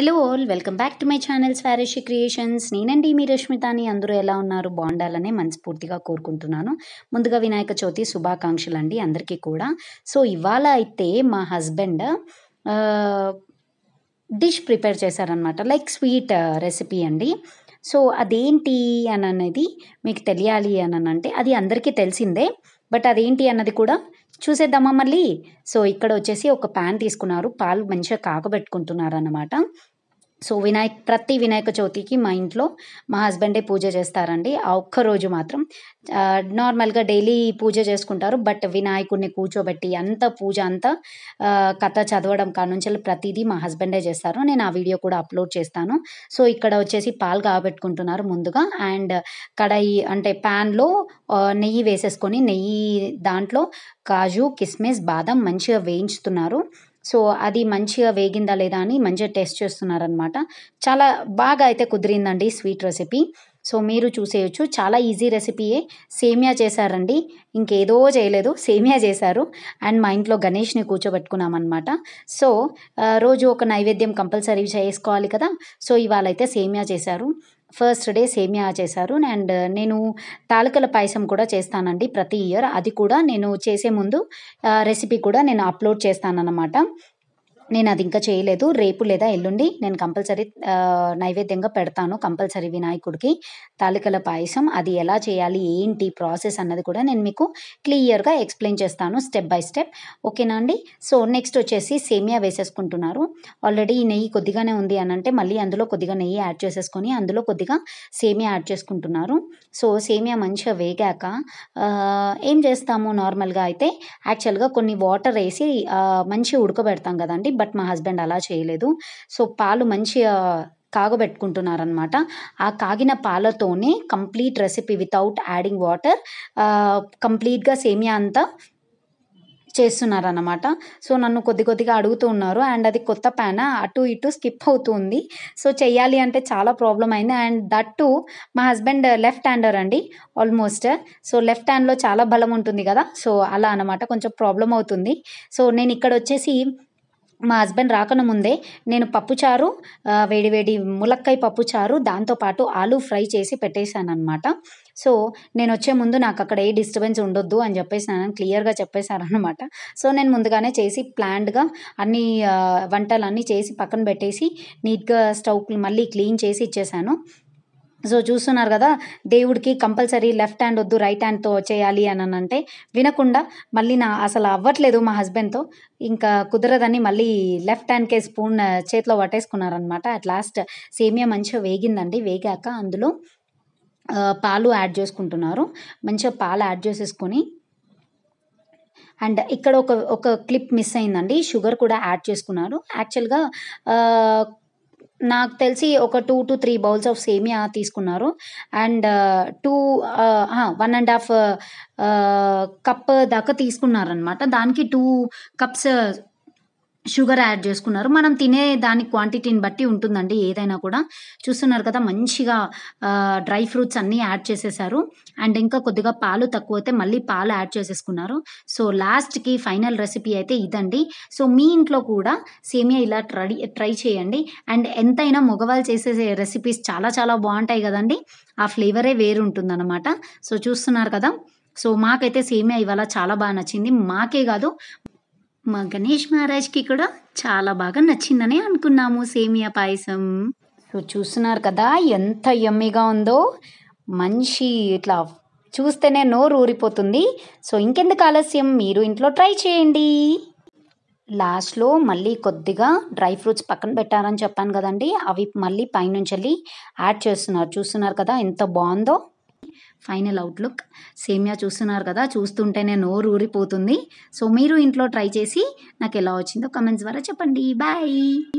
Hello all welcome back to my channel స్వారేషి creations నేనండి మీ రష్మితాని అందరూ ఎలా ఉన్నారు బాగుండాలనే మనస్ఫూర్తిగా కోరుకుంటున్నాను ముందుగా వినాయక చవితి శుభాకాంక్షలు అండి అందరికీ కూడా సో ఇవాళ అయితే మా హస్బెండ్ డిష్ ప్రిపేర్ చేశారనమాట లైక్ స్వీట్ రెసిపీ అండి సో అదేంటి అని అనేది మీకు తెలియాలి అని అంటే అది అందరికీ తెలిసిందే బట్ అదేంటి అన్నది కూడా చూసేద్దామా మళ్ళీ సో ఇక్కడ వచ్చేసి ఒక ప్యాన్ తీసుకున్నారు పాలు మంచిగా కాగబెట్టుకుంటున్నారు అన్నమాట సో వినాయక ప్రతి వినాయక చవితికి మా ఇంట్లో మా హస్బెండే పూజ చేస్తారండి ఆ ఒక్కరోజు మాత్రం నార్మల్గా డైలీ పూజ చేసుకుంటారు బట్ వినాయకుడిని కూర్చోబెట్టి అంత పూజ అంతా కథ చదవడం కానుంచి ప్రతిదీ మా హస్బెండే చేస్తారు నేను ఆ వీడియో కూడా అప్లోడ్ చేస్తాను సో ఇక్కడ వచ్చేసి పాలు కాబెట్టుకుంటున్నారు ముందుగా అండ్ కడాయి అంటే ప్యాన్లో నెయ్యి వేసేసుకొని నెయ్యి దాంట్లో కాజు కిస్మిస్ బాదం మంచిగా వేయించుతున్నారు సో అది మంచిగా వేగిందా లేదా అని మంచిగా టెస్ట్ చేస్తున్నారనమాట చాలా బాగా అయితే కుదిరిందండి స్వీట్ రెసిపీ సో మీరు చూసేయచ్చు చాలా ఈజీ రెసిపీయే సేమియా చేశారండి ఇంకేదో చేయలేదు సేమియా చేశారు అండ్ మా ఇంట్లో గణేష్ని కూర్చోబెట్టుకున్నామన్నమాట సో రోజు ఒక నైవేద్యం కంపల్సరీ చేసుకోవాలి కదా సో ఇవాళ అయితే సేమియా చేశారు ఫస్ట్ డే సేమియా చేశారు అండ్ uh, నేను తాలకల పాయసం కూడా చేస్తానండి ప్రతి ఇయర్ అది కూడా నేను చేసే ముందు రెసిపీ uh, కూడా నేను అప్లోడ్ చేస్తానన్నమాట నేను అది ఇంకా చేయలేదు రేపు లేదా ఎల్లుండి నేను కంపల్సరీ నైవేద్యంగా పెడతాను కంపల్సరీ వినాయకుడికి తాలికల పాయసం అది ఎలా చేయాలి ఏంటి ప్రాసెస్ అన్నది కూడా నేను మీకు క్లియర్గా ఎక్స్ప్లెయిన్ చేస్తాను స్టెప్ బై స్టెప్ ఓకేనా అండి సో నెక్స్ట్ వచ్చేసి సేమియా వేసేసుకుంటున్నారు ఆల్రెడీ ఈ నెయ్యి కొద్దిగానే ఉంది అని అంటే మళ్ళీ అందులో కొద్దిగా నెయ్యి యాడ్ చేసేసుకొని అందులో కొద్దిగా సేమియా యాడ్ చేసుకుంటున్నారు సో సేమియా మంచిగా వేగాక ఏం చేస్తాము నార్మల్గా అయితే యాక్చువల్గా కొన్ని వాటర్ వేసి మంచి ఉడకబెడతాం కదండి బట్ మా హస్బెండ్ అలా చేయలేదు సో పాలు మంచిగా కాగబెట్టుకుంటున్నారనమాట ఆ కాగిన పాలతోనే complete recipe without adding water కంప్లీట్గా సేమియా అంతా చేస్తున్నారనమాట సో నన్ను కొద్ది కొద్దిగా అడుగుతూ ఉన్నారు అండ్ అది కొత్త ప్యాన్ అటు ఇటు స్కిప్ అవుతుంది సో చేయాలి అంటే చాలా ప్రాబ్లం అయింది అండ్ దట్టు మా హస్బెండ్ లెఫ్ట్ హ్యాండర్ అండి ఆల్మోస్ట్ సో లెఫ్ట్ హ్యాండ్లో చాలా బలం ఉంటుంది కదా సో అలా అనమాట కొంచెం ప్రాబ్లం అవుతుంది సో నేను ఇక్కడ వచ్చేసి మా హస్బెండ్ ముందే నేను పప్పుచారు వేడివేడి ములక్కాయ పప్పుచారు దాంతోపాటు ఆలు ఫ్రై చేసి పెట్టేశాను అనమాట సో నేను వచ్చే ముందు నాకు అక్కడ ఏ డిస్టర్బెన్స్ ఉండొద్దు అని చెప్పేసి క్లియర్గా చెప్పేశారనమాట సో నేను ముందుగానే చేసి ప్లాన్డ్గా అన్ని వంటలన్నీ చేసి పక్కన పెట్టేసి నీట్గా స్టవ్ మళ్ళీ క్లీన్ చేసి ఇచ్చేసాను సో చూస్తున్నారు కదా దేవుడికి కంపల్సరీ లెఫ్ట్ హ్యాండ్ వద్దు రైట్ హ్యాండ్తో చేయాలి అని అంటే వినకుండా మళ్ళీ నా అసలు అవ్వట్లేదు మా హస్బెండ్తో ఇంకా కుదరదని మళ్ళీ లెఫ్ట్ హ్యాండ్కే స్పూన్ చేతిలో పట్టేసుకున్నారనమాట అట్ లాస్ట్ సేమియా మంచిగా వేగిందండి వేగాక అందులో పాలు యాడ్ చేసుకుంటున్నారు మంచిగా పాలు యాడ్ చేసేసుకొని అండ్ ఇక్కడ ఒక ఒక క్లిప్ మిస్ అయిందండి షుగర్ కూడా యాడ్ చేసుకున్నారు యాక్చువల్గా నాకు తెలిసి ఒక two to three bowls of సేమియా తీసుకున్నారు. And two one and half cup దాకా తీసుకున్నారనమాట. దానికి టూ కప్స్ షుగర్ యాడ్ చేసుకున్నారు మనం తినే దాని క్వాంటిటీని బట్టి ఉంటుందండి ఏదైనా కూడా చూస్తున్నారు కదా మంచిగా డ్రై ఫ్రూట్స్ అన్నీ యాడ్ చేసేసారు అండ్ ఇంకా కొద్దిగా పాలు తక్కువ అయితే మళ్ళీ పాలు యాడ్ చేసేసుకున్నారు సో లాస్ట్కి ఫైనల్ రెసిపీ అయితే ఇదండి సో మీ ఇంట్లో కూడా సేమియా ఇలా ట్రై ట్రై చేయండి అండ్ ఎంతైనా మగవాళ్ళు చేసే రెసిపీస్ చాలా చాలా బాగుంటాయి కదండి ఆ ఫ్లేవరే వేరు ఉంటుందన్నమాట సో చూస్తున్నారు కదా సో మాకైతే సేమియా ఇవాళ చాలా బాగా నచ్చింది మాకే కాదు మా గణేష్ మహారాజ్కి కూడా చాలా బాగా నచ్చిందని అనుకున్నాము సేమియా పాయసం సో చూస్తున్నారు కదా ఎంత ఎమ్మిగా ఉందో మంచి ఇట్లా చూస్తేనే నోరు ఊరిపోతుంది సో ఇంకెందుకు ఆలస్యం మీరు ఇంట్లో ట్రై చేయండి లాస్ట్లో మళ్ళీ కొద్దిగా డ్రై ఫ్రూట్స్ పక్కన పెట్టారని చెప్పాను కదండి అవి మళ్ళీ పైనుంచి వెళ్ళి యాడ్ చేస్తున్నారు చూస్తున్నారు కదా ఎంత బాగుందో ఫైనల్ అవుట్లుక్ సేమ్యా చూస్తున్నారు కదా చూస్తుంటేనే నోరు ఊరిపోతుంది సో మీరు ఇంట్లో ట్రై చేసి నాకు ఎలా వచ్చిందో కమెంట్స్ ద్వారా చెప్పండి బాయ్